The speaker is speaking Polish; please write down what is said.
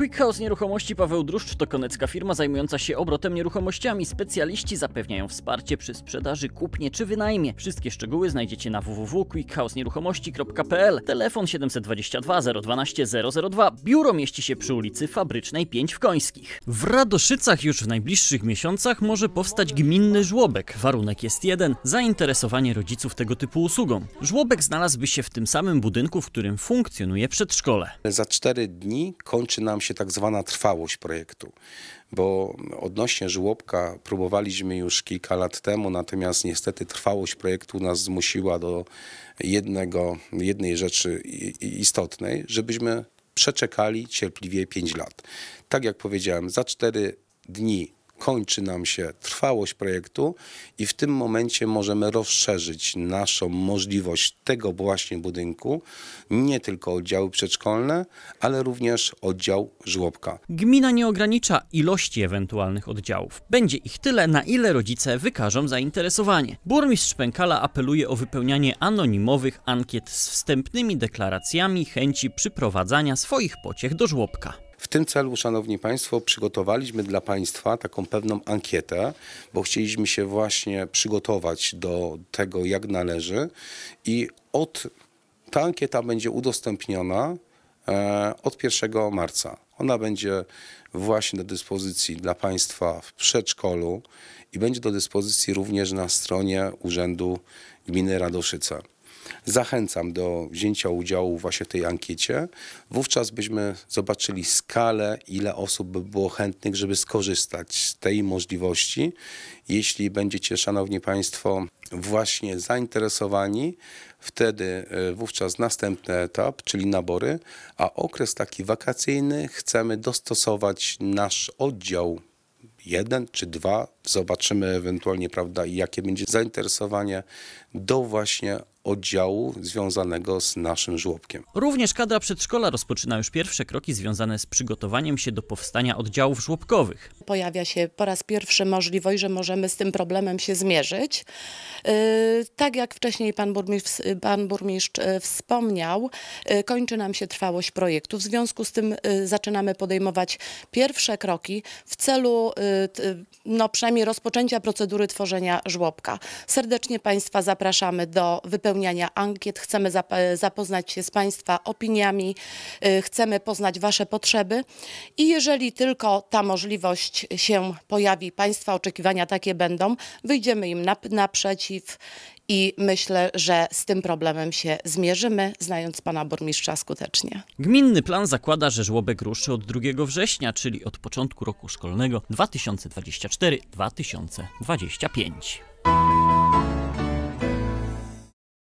Quick House Nieruchomości Paweł Druszcz to konecka firma zajmująca się obrotem nieruchomościami. Specjaliści zapewniają wsparcie przy sprzedaży, kupnie czy wynajmie. Wszystkie szczegóły znajdziecie na www.quickhousenieruchomości.pl Telefon 722 012 002. Biuro mieści się przy ulicy Fabrycznej 5 w Końskich. W Radoszycach już w najbliższych miesiącach może powstać gminny żłobek. Warunek jest jeden – zainteresowanie rodziców tego typu usługą. Żłobek znalazłby się w tym samym budynku, w którym funkcjonuje przedszkole. Za cztery dni kończy nam się się tak zwana trwałość projektu, bo odnośnie żłobka próbowaliśmy już kilka lat temu, natomiast niestety trwałość projektu nas zmusiła do jednego, jednej rzeczy istotnej, żebyśmy przeczekali cierpliwie 5 lat. Tak jak powiedziałem, za 4 dni kończy nam się trwałość projektu i w tym momencie możemy rozszerzyć naszą możliwość tego właśnie budynku, nie tylko oddziały przedszkolne, ale również oddział żłobka. Gmina nie ogranicza ilości ewentualnych oddziałów. Będzie ich tyle, na ile rodzice wykażą zainteresowanie. Burmistrz Pękala apeluje o wypełnianie anonimowych ankiet z wstępnymi deklaracjami chęci przyprowadzania swoich pociech do żłobka. W tym celu, Szanowni Państwo, przygotowaliśmy dla Państwa taką pewną ankietę, bo chcieliśmy się właśnie przygotować do tego, jak należy i od, ta ankieta będzie udostępniona e, od 1 marca. Ona będzie właśnie do dyspozycji dla Państwa w przedszkolu i będzie do dyspozycji również na stronie Urzędu Gminy Radoszyce. Zachęcam do wzięcia udziału właśnie w tej ankiecie. Wówczas byśmy zobaczyli skalę, ile osób by było chętnych, żeby skorzystać z tej możliwości. Jeśli będziecie, Szanowni Państwo, właśnie zainteresowani, wtedy e, wówczas następny etap, czyli nabory, a okres taki wakacyjny chcemy dostosować nasz oddział jeden czy dwa, zobaczymy ewentualnie, prawda, jakie będzie zainteresowanie do właśnie oddziału związanego z naszym żłobkiem. Również kadra przedszkola rozpoczyna już pierwsze kroki związane z przygotowaniem się do powstania oddziałów żłobkowych. Pojawia się po raz pierwszy możliwość, że możemy z tym problemem się zmierzyć. Y, tak jak wcześniej pan burmistrz, pan burmistrz y, wspomniał, y, kończy nam się trwałość projektu. W związku z tym zaczynamy podejmować pierwsze kroki w celu no przynajmniej rozpoczęcia procedury tworzenia żłobka. Serdecznie Państwa zapraszamy do wypełnienia wypełniania ankiet, chcemy zapoznać się z Państwa opiniami, y, chcemy poznać Wasze potrzeby i jeżeli tylko ta możliwość się pojawi, Państwa oczekiwania takie będą, wyjdziemy im nap naprzeciw i myślę, że z tym problemem się zmierzymy, znając pana burmistrza skutecznie. Gminny plan zakłada, że żłobek ruszy od 2 września, czyli od początku roku szkolnego 2024-2025.